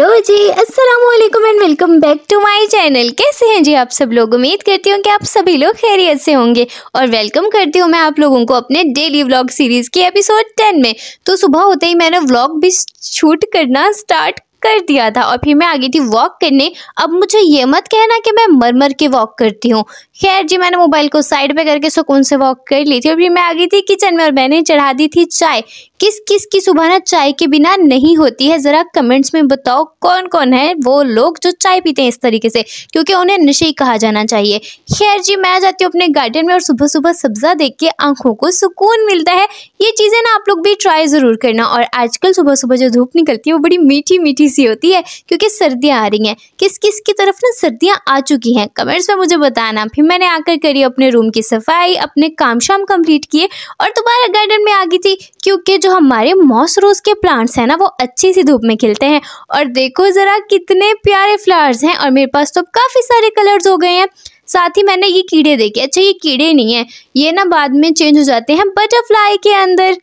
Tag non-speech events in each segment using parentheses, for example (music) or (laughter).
hello जी अस्सलाम वालेकुम and welcome back to my channel कैसे हैं जी आप सब लोग उम्मीद करती हूँ कि आप सभी लोग खैरियत से होंगे और वेलकम करती हूँ मैं आप लोगों को अपने डेली व्लॉग सीरीज़ के एपिसोड टेन में तो सुबह होते ही मैंने व्लॉग भी शूट करना स्टार्ट कर दिया था और फिर मैं आ गई थी वॉक करने अब मुझे ये मत कहना कि मैं मरमर के वॉक करती हूँ खैर जी मैंने मोबाइल को साइड पे करके सुकून से वॉक कर ली थी और फिर मैं आ गई थी किचन में और मैंने चढ़ा दी थी चाय किस किस की सुबह ना चाय के बिना नहीं होती है ज़रा कमेंट्स में बताओ कौन कौन है वो लोग जो चाय पीते हैं इस तरीके से क्योंकि उन्हें नशे ही कहा जाना चाहिए खैर जी मैं जाती हूँ अपने गार्डन में और सुबह सुबह सब्ज़ा देख के आंखों को सुकून मिलता है ये चीज़ें ना आप लोग भी ट्राई ज़रूर करना और आजकल सुबह सुबह जो धूप निकलती है वो बड़ी मीठी मीठी सी होती है क्योंकि सर्दियाँ आ रही हैं किस किस की तरफ ना सर्दियाँ आ चुकी हैं कमेंट्स में मुझे बताना फिर मैंने आकर करी अपने रूम की सफाई अपने काम शाम कम्प्लीट किए और दोबारा गार्डन में आ गई थी क्योंकि जो हमारे मॉस रोज़ के प्लांट्स हैं ना वो अच्छी सी धूप में खिलते हैं और देखो ज़रा कितने प्यारे फ्लावर्स हैं और मेरे पास तो काफ़ी सारे कलर्स हो गए हैं साथ ही मैंने ये कीड़े देखे अच्छा ये कीड़े नहीं हैं ये ना बाद में चेंज हो जाते हैं बटरफ्लाई के अंदर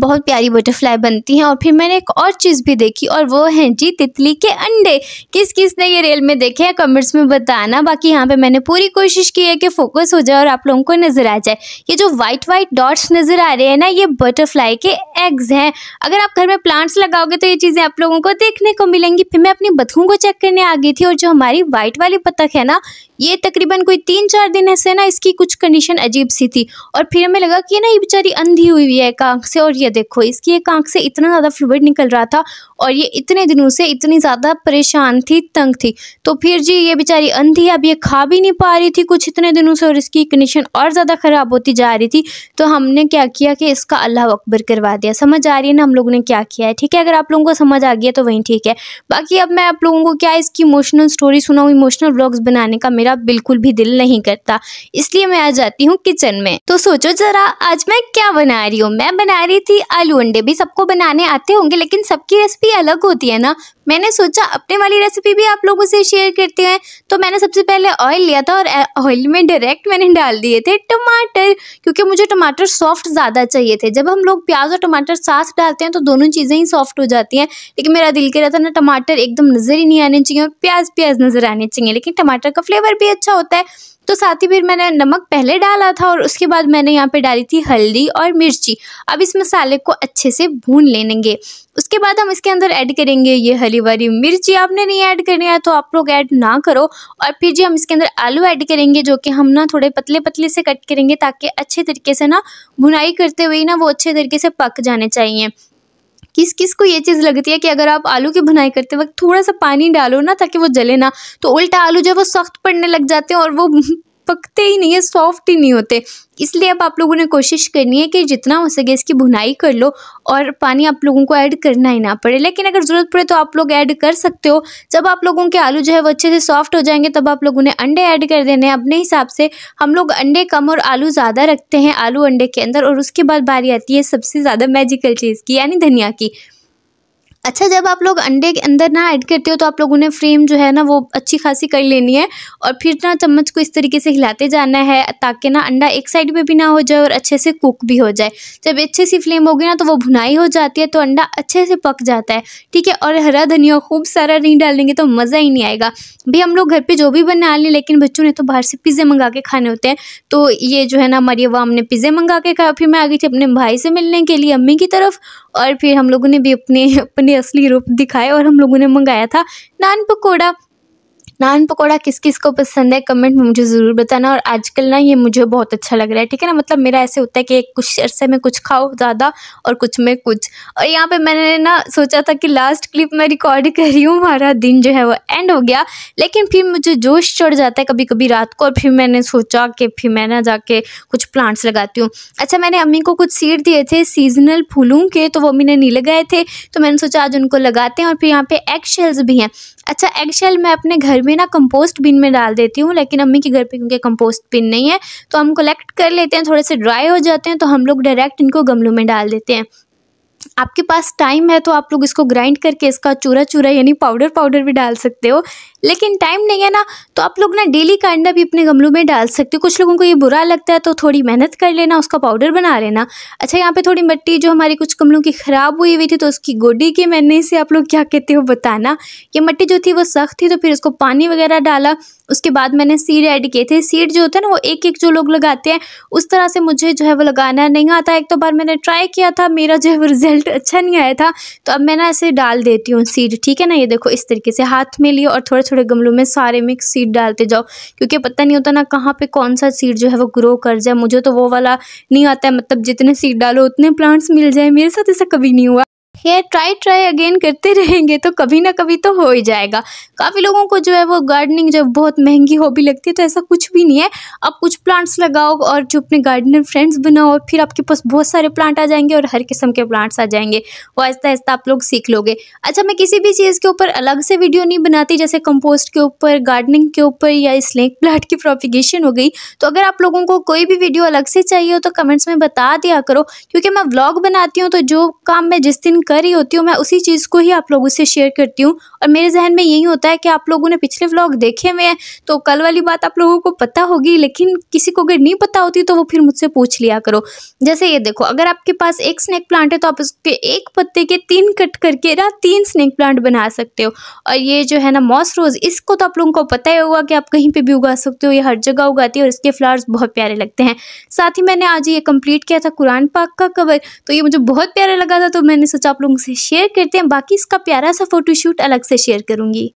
बहुत प्यारी बटरफ्लाई बनती हैं और फिर मैंने एक और चीज़ भी देखी और वो है जी तितली के अंडे किस किस ने ये रेल में देखे हैं कमेंट्स में बताना बाकी यहाँ पे मैंने पूरी कोशिश की है कि फोकस हो जाए और आप लोगों को नज़र आ जाए ये जो वाइट वाइट डॉट्स नज़र आ रहे हैं ना ये बटरफ्लाई के एग्स हैं अगर आप घर में प्लांट्स लगाओगे तो ये चीज़ें आप लोगों को देखने को मिलेंगी फिर मैं अपनी बथुओं को चेक करने आ गई थी और जो हमारी वाइट वाली बतख है ना ये तकरीबन कोई तीन चार दिन से ना इसकी कुछ कंडीशन अजीब सी थी और फिर हमें लगा कि ना ये बेचारी अंधी हुई है एक आँख से और ये देखो इसकी एक आँख से इतना ज़्यादा फ्लूड निकल रहा था और ये इतने दिनों से इतनी ज़्यादा परेशान थी तंग थी तो फिर जी ये बेचारी अंधी अब ये खा भी नहीं पा रही थी कुछ इतने दिनों से और इसकी कंडीशन और ज़्यादा ख़राब होती जा रही थी तो हमने क्या किया कि इसका अल्लाह अकबर करवा दिया समझ आ रही है ना हम लोगों ने क्या किया है ठीक है अगर आप लोगों को समझ आ गया तो वहीं ठीक है बाकी अब मैं आप लोगों को क्या इसकी इमोशनल स्टोरी सुनाऊँ इमोशनल ब्लॉग्स बनाने का मेरा बिल्कुल भी दिल नहीं करता इसलिए मैं आ जाती हूँ किचन में तो सोचो जरा आज मैं क्या बना रही हूँ मैं बना रही थी आलू अंडे भी सबको बनाने आते होंगे लेकिन सबकी रेसिपी अलग होती है ना मैंने सोचा अपने वाली रेसिपी भी आप लोगों से शेयर करते हैं तो मैंने सबसे पहले ऑयल लिया था और ऑयल में डायरेक्ट मैंने डाल दिए थे टमाटर क्योंकि मुझे टमाटर सॉफ्ट ज़्यादा चाहिए थे जब हम लोग प्याज और टमाटर साथ डालते हैं तो दोनों चीज़ें ही सॉफ्ट हो जाती हैं लेकिन मेरा दिल कह रहा था ना टमाटर एकदम नज़र ही नहीं आने चाहिए और प्याज प्याज नज़र आने चाहिए लेकिन टमाटर का फ्लेवर भी अच्छा होता है तो साथ ही फिर मैंने नमक पहले डाला था और उसके बाद मैंने यहाँ पे डाली थी हल्दी और मिर्ची अब इस मसाले को अच्छे से भून लेंगे उसके बाद हम इसके अंदर ऐड करेंगे ये हरी भरी मिर्ची आपने नहीं ऐड करनी है तो आप लोग ऐड ना करो और फिर जी हम इसके अंदर आलू ऐड करेंगे जो कि हम ना थोड़े पतले पतले से कट करेंगे ताकि अच्छे तरीके से ना भुनाई करते हुए ना वो अच्छे तरीके से पक जाने चाहिए किस किस को ये चीज़ लगती है कि अगर आप आलू की भुनाई करते वक्त थोड़ा सा पानी डालो ना ताकि वो जले ना तो उल्टा आलू जो है वो सख्त पड़ने लग जाते हैं और वो पकते ही नहीं है सॉफ्ट ही नहीं होते इसलिए अब आप लोगों ने कोशिश करनी है कि जितना हो सके इसकी भुनाई कर लो और पानी आप लोगों को ऐड करना ही ना पड़े लेकिन अगर ज़रूरत पड़े तो आप लोग ऐड कर सकते हो जब आप लोगों के आलू जो है वो अच्छे से सॉफ्ट हो जाएंगे तब आप लोगों ने अंडे ऐड कर देने अपने हिसाब से हम लोग अंडे कम और आलू ज़्यादा रखते हैं आलू अंडे के अंदर और उसके बाद बारी आती है सबसे ज़्यादा मैजिकल चीज़ की यानी धनिया की अच्छा जब आप लोग अंडे के अंदर ना ऐड करते हो तो आप लोग उन्हें फ्रेम जो है ना वो अच्छी खासी कर लेनी है और फिर ना चम्मच को इस तरीके से हिलाते जाना है ताकि ना अंडा एक साइड पे भी ना हो जाए और अच्छे से कुक भी हो जाए जब अच्छे सी फ्लेम होगी ना तो वो भुनाई हो जाती है तो अंडा अच्छे से पक जाता है ठीक है और हरा धनिया खूब सारा नहीं डालेंगे तो मज़ा ही नहीं आएगा भी हम लोग घर पर जो भी बना लें लेकिन बच्चों ने तो बाहर से पिज़्ज़े मंगा के खाने होते हैं तो ये जो है ना हमारी अब हमने पिज़्ज़े मंगा के खाया फिर मैं आ गई थी अपने भाई से मिलने के लिए अम्मी की तरफ और फिर हम लोगों ने भी अपने (laughs) अपने असली रूप दिखाए और हम लोगों ने मंगाया था नान पकौड़ा नान पकौड़ा किस किस को पसंद है कमेंट में मुझे ज़रूर बताना और आजकल ना ये मुझे बहुत अच्छा लग रहा है ठीक है ना मतलब मेरा ऐसे होता है कि कुछ अरसे में कुछ खाओ ज़्यादा और कुछ में कुछ और यहाँ पर मैंने ना सोचा था कि लास्ट क्लिप मैं रिकॉर्ड कर रही हूँ हमारा दिन जो है वो एंड हो गया लेकिन फिर मुझे जोश चढ़ जाता है कभी कभी रात को और फिर मैंने सोचा कि फिर मैं ना जाके कुछ प्लांट्स लगाती हूँ अच्छा मैंने अम्मी को कुछ सीड दिए थे सीजनल फूलों के तो वो अम्मी ने नहीं लगाए थे तो मैंने सोचा आज उनको लगाते हैं और फिर यहाँ पे एग शेल्स भी हैं अच्छा एग शेल मैं अपने घर में ना कंपोस्ट बिन में डाल देती हूँ लेकिन अम्मी के घर पे क्योंकि कंपोस्ट बिन नहीं है तो हम कलेक्ट कर लेते हैं थोड़े से ड्राई हो जाते हैं तो हम लोग डायरेक्ट इनको गमलों में डाल देते हैं आपके पास टाइम है तो आप लोग इसको ग्राइंड करके इसका चूरा चूरा यानी पाउडर पाउडर भी डाल सकते हो लेकिन टाइम नहीं है ना तो आप लोग ना डेली का अंडा भी अपने गमलों में डाल सकते हो कुछ लोगों को ये बुरा लगता है तो थोड़ी मेहनत कर लेना उसका पाउडर बना लेना अच्छा यहाँ पे थोड़ी मिट्टी जो हमारी कुछ गमलों की ख़राब हुई हुई थी तो उसकी गोडी की मैंने से आप लोग क्या कहते हो बताना ये मिट्टी जो थी वो सख्त थी तो फिर उसको पानी वगैरह डाला उसके बाद मैंने सीड ऐड किए थे सीड जो होते हैं ना वो एक एक जो लोग लगाते हैं उस तरह से मुझे जो है वो लगाना नहीं आता एक तो बार मैंने ट्राई किया था मेरा जो है वो रिज़ल्ट अच्छा नहीं आया था तो अब मैं ना ऐसे डाल देती हूँ सीड ठीक है ना ये देखो इस तरीके से हाथ में लिए और थोड़े थोड़े गमलों में सारे में सीड डालते जाओ क्योंकि पता नहीं होता ना कहाँ पर कौन सा सीड जो है वो ग्रो कर जाए मुझे तो वो वाला नहीं आता है मतलब जितने सीड डालो उतने प्लांट्स मिल जाए मेरे साथ ऐसा कभी नहीं हुआ ये ट्राई ट्राई अगेन करते (laughs) रहेंगे तो कभी ना कभी तो हो ही जाएगा काफ़ी लोगों को जो है वो गार्डनिंग जो बहुत महंगी हॉबी लगती है तो ऐसा कुछ भी नहीं है आप कुछ प्लांट्स लगाओ और जो अपने गार्डनर फ्रेंड्स बनाओ और फिर आपके पास बहुत सारे प्लांट आ जाएंगे और हर किस्म के प्लांट्स आ जाएंगे वो आहिस्ता आहिस्ता आप लोग सीख लोगे अच्छा मैं किसी भी चीज़ के ऊपर अलग से वीडियो नहीं बनाती जैसे कंपोस्ट के ऊपर गार्डनिंग के ऊपर या स्नेक प्लांट की प्रोपिगेशन हो गई तो अगर आप लोगों को कोई भी वीडियो अलग से चाहिए हो तो कमेंट्स में बता दिया करो क्योंकि मैं ब्लॉग बनाती हूँ तो जो काम मैं जिस दिन कर कर रही होती हूँ मैं उसी चीज़ को ही आप लोगों से शेयर करती हूँ और मेरे जहन में यही होता है कि आप लोगों ने पिछले व्लॉग देखे हुए हैं तो कल वाली बात आप लोगों को पता होगी लेकिन किसी को अगर नहीं पता होती तो वो फिर मुझसे पूछ लिया करो जैसे ये देखो अगर आपके पास एक स्नैक प्लांट है तो आप उसके एक पत्ते के तीन कट करके ना तीन स्नैक प्लांट बना सकते हो और ये जो है ना मॉस रोज़ इसको तो आप लोगों को पता ही होगा कि आप कहीं पर भी उगा सकते हो ये हर जगह उगाती है और इसके फ्लावर्स बहुत प्यारे लगते हैं साथ ही मैंने आज ये कम्प्लीट किया था कुरान पाक का कवर तो ये मुझे बहुत प्यारा लगा था तो मैंने सोचा आप लोगों से शेयर करते हैं बाकी इसका प्यारा सा फोटोशूट अलग से शेयर करूंगी